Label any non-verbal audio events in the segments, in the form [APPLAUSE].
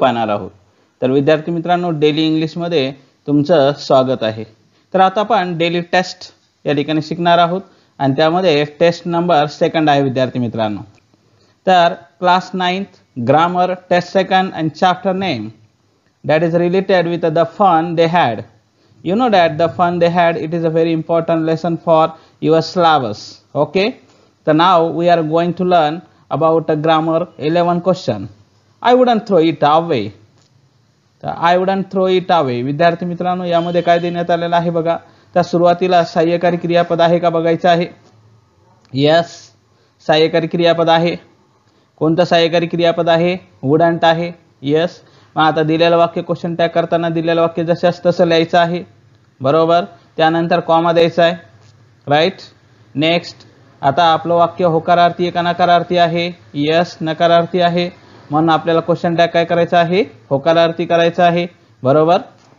पाहणार आहोत तर विद्यार्थी मित्रांनो डेली इंग्लिशमध्ये तुमचं स्वागत आहे तर आता आपण डेली टेस्ट या ठिकाणी शिकणार आहोत आणि त्यामध्ये टेस्ट नंबर सेकंड आहे विद्यार्थी मित्रांनो तर class ninth grammar test second and chapter name that is related with the fun they had you know that the fun they had it is a very important lesson for your slavas okay तर now we are going to learn about a grammar 11 question I wouldn't throw it away तर I wouldn't throw it away विद्यार्थी मित्रांनो यामध्ये काय देण्यात आलेलं आहे बघा त्या सुरुवातीला सहाय्यकारी क्रियापद आहे का बघायचं आहे यस सहाय्यकारी क्रियापद आहे कोणतं सहाय्यकारी क्रियापद आहे वुडंट आहे यस मग आता दिलेलं वाक्य क्वेश्चन टॅग करताना दिलेलं वाक्य जसं तसं लिहायचं आहे बरोबर त्यानंतर कॉमा द्यायचा आहे राईट नेक्स्ट आता आपलं वाक्य होकारार्थी का नकारार्थी आहे यस नकारार्थी आहे म्हणून आपल्याला क्वेश्चन टॅग काय करायचा आहे होकारार्थी करायचा आहे बरोबर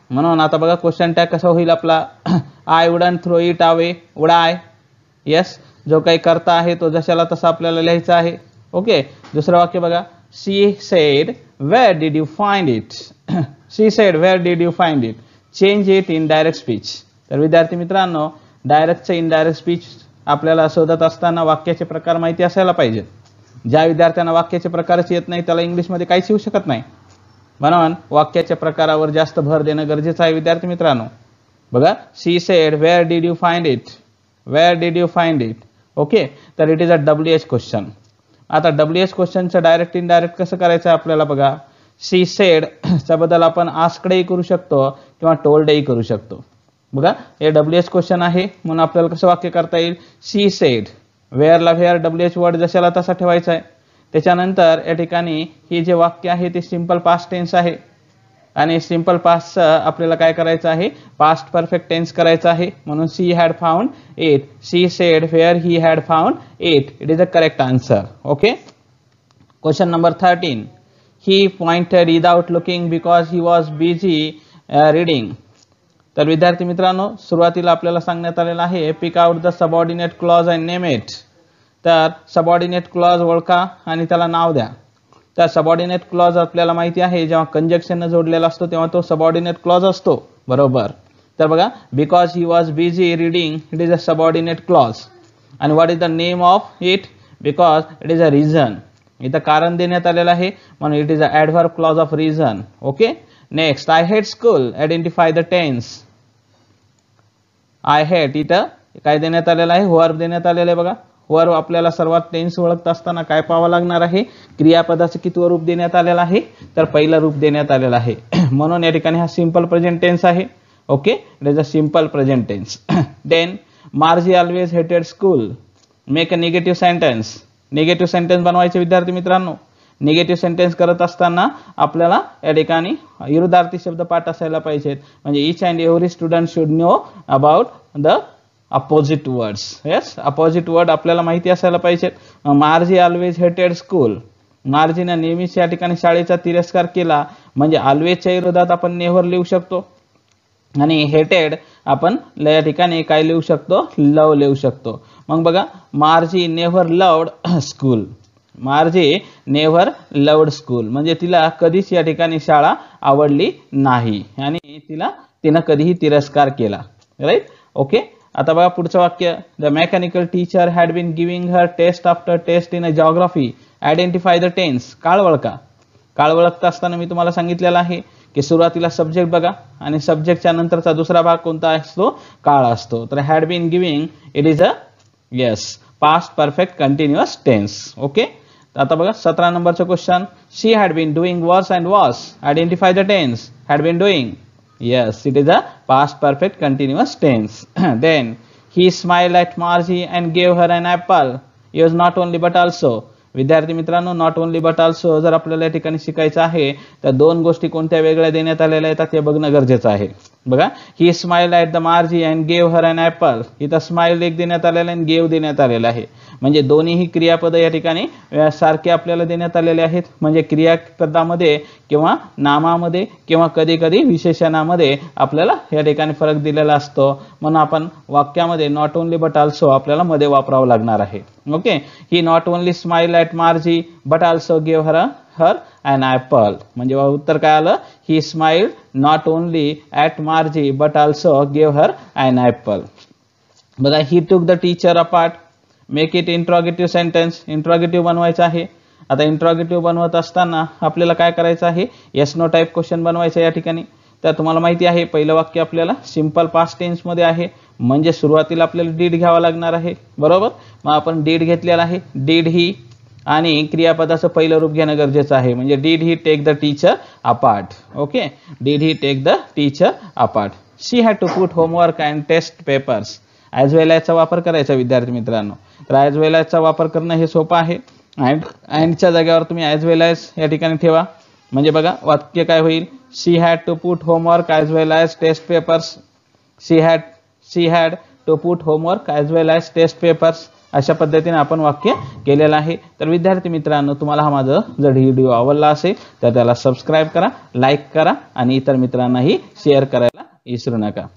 म्हणून आता बघा क्वेश्चन टॅग कसा होईल आपला आय वुडन थ्रो इट आवे उडाय येस जो काही करता आहे तो जशाला तसा आपल्याला लिहायचा आहे ओके दुसरं वाक्य बघा she said where did you find it she said where did you find it change it in direct speech तर विद्यार्थी मित्रांनो डायरेक्टचं इनडायरेक्ट स्पीच आपल्याला शोधत असताना वाक्याचे प्रकार माहिती असायला पाहिजेत ज्या विद्यार्थ्यांना वाक्याचे प्रकारच येत नाही त्याला इंग्लिशमध्ये काहीच येऊ शकत नाही म्हणून वाक्याच्या प्रकारावर जास्त भर देणं गरजेचं आहे विद्यार्थी मित्रांनो बघा she said where did you find it where did you find it okay तर it is a W H question आता डब्ल्यू एच क्वेश्चनचं डायरेक्ट इनडायरेक्ट कसं करायचं आपल्याला बघा सी सेड [CLEARS THROAT] च्या बद्दल आपण आस्कडेही करू शकतो किंवा टोल्डही करू शकतो बघा हे डब्ल्यू एच क्वेश्चन आहे म्हणून आपल्याला कसं वाक्य करता येईल सी सेड वेअरला व्हेअर डब्ल्यू एच वर्ड जशाला तसा ठेवायचा आहे त्याच्यानंतर या ठिकाणी ही जे वाक्य आहे ते सिम्पल पास्ट टेन्स आहे आणि सिम्पल पास्ट आपल्याला काय करायचं आहे पास्ट परफेक्ट टेन्स करायचं आहे म्हणून she had found it she said where he had found it it is a correct answer okay question number thirteen he pointed without looking because he was busy reading तर विद्यार्थी मित्रांनो सुरुवातीला आपल्याला सांगण्यात आलेलं आहे pick out the subordinate clause and name it तर subordinate clause ओळखा आणि त्याला नाव द्या त्या सबऑर्डिनेट क्लॉज आपल्याला माहिती आहे जेव्हा कंजक्शन जोडलेला असतो तेव्हा तो सबऑर्डिनेट क्लॉज असतो बरोबर तर बघा because he was busy reading it is a subordinate clause आणि what is the name of it because it is a reason इथं कारण देण्यात आलेलं आहे म्हणून it is a adverb clause of reason okay next I hate school identify the tense I hate इथं काय देण्यात आलेलं आहे वर्ब देण्यात आलेलं आहे बघा वर्ब आपल्याला सर्वात टेन्स ओळखत असताना काय पाहावं लागणार आहे क्रियापदाचं कितव रूप देण्यात आलेलं आहे तर पहिलं रूप देण्यात आलेलं आहे [CLEARS THROAT] म्हणून या ठिकाणी हा सिम्पल प्रेझेंट टेन्स आहे okay it is a simple present tense then Margie always hated school make a negative sentence negative sentence बनवायचे विद्यार्थी मित्रांनो निगेटिव्ह सेंटेन्स करत असताना आपल्याला या ठिकाणी विरुद्धार्थी शब्द पाठ असायला पाहिजेत म्हणजे each and every student should know about the opposite words yes opposite word आपल्याला माहिती असायला पाहिजेत मार्जी ऑलवेज हेटेड स्कूल ने नेहमीच या ठिकाणी शाळेचा तिरस्कार केला म्हणजे ऑलवेजच्या विरोधात आपण नेव्हर लिहू शकतो आणि हेटेड आपण या ठिकाणी काय लिहू शकतो लव लिहू शकतो मग बघा Margie never loved school Margie never loved school म्हणजे तिला कधीच या ठिकाणी शाळा आवडली नाही आणि तिला तिनं कधीही तिरस्कार केला राईट ओके आता बघा पुढचं वाक्य the mechanical teacher had been giving her test after test in a geography identify the tense काळवळका काळवळखता असताना मी तुम्हाला सांगितलेलं आहे की सुरुवातीला सब्जेक्ट बघा आणि सब्जेक्टच्या नंतरचा दुसरा भाग कोणता असतो काळ असतो तर had been giving it is a yes past perfect continuous tense okay आता बघा सतरा नंबरचं question she had been doing worse and worse identify the tense had been doing yes it is a past perfect continuous tense then he smile at Margie and gave her and apple is not only but also विद्यार्थी मित्रांनो not only but also जर आपल्याला या ठिकाणी शिकायचं आहे तर दोन गोष्टी कोणत्या वेगळ्या देण्यात आलेल्या आहेत ते बघणं गरजेचं आहे बघा he smile at the Margie and gave her and apple इथं स्माइल एक देण्यात आलेला आणि गेव देण्यात आलेला आहे म्हणजे दोन्हीही क्रियापद या ठिकाणी सारखे आपल्याला देण्यात आलेले आहेत म्हणजे क्रियापदामध्ये किंवा नामामध्ये किंवा कधी कधी विशेषणामध्ये आपल्याला या ठिकाणी फरक दिलेला असतो म्हणून आपण वाक्यामध्ये नॉट ओनली बट ऑल्सो आपल्याला मध्ये वापरावं लागणार आहे okay he not only smile at Margie but also gave her her an apple म्हणजे उत्तर काय आलं he smile not only at Margie but also gave her an apple बघा he took the teacher apart make it interrogative sentence interrogative बनवायचं आहे आता interrogative बनवत असताना आपल्याला काय करायचं आहे येस नो टाईप क्वेश्चन बनवायचं या ठिकाणी तर तुम्हाला माहिती आहे पहिलं वाक्य आपल्याला सिंपल पास्ट टेन्समध्ये आहे म्हणजे सुरुवातीला आपल्याला डीड घ्यावा लागणार आहे बरोबर मग आपण डीड घेतलेला आहे डीड ही आणि क्रियापदाचं पहिलं रूप घेणं गरजेचं आहे म्हणजे did he take the teacher apart okay did he take the teacher apart she had to put homework and test papers as well चा वापर करायचा विद्यार्थी मित्रांनो तर ॲज वेल वापर करणं हे सोपं आहे अँड अँडच्या जागेवर तुम्ही ॲज वेल ॲज या ठिकाणी ठेवा म्हणजे बघा वाक्य काय होईल she had to put homework as well as test papers she had she had to put homework as well as test papers अशा पद्धतीने आपण वाक्य केलेलं आहे तर विद्यार्थी मित्रांनो तुम्हाला हा माझं जर व्हिडिओ आवडला असेल तर त्याला सबस्क्राईब करा लाईक करा आणि इतर मित्रांनाही शेअर करायला विसरू नका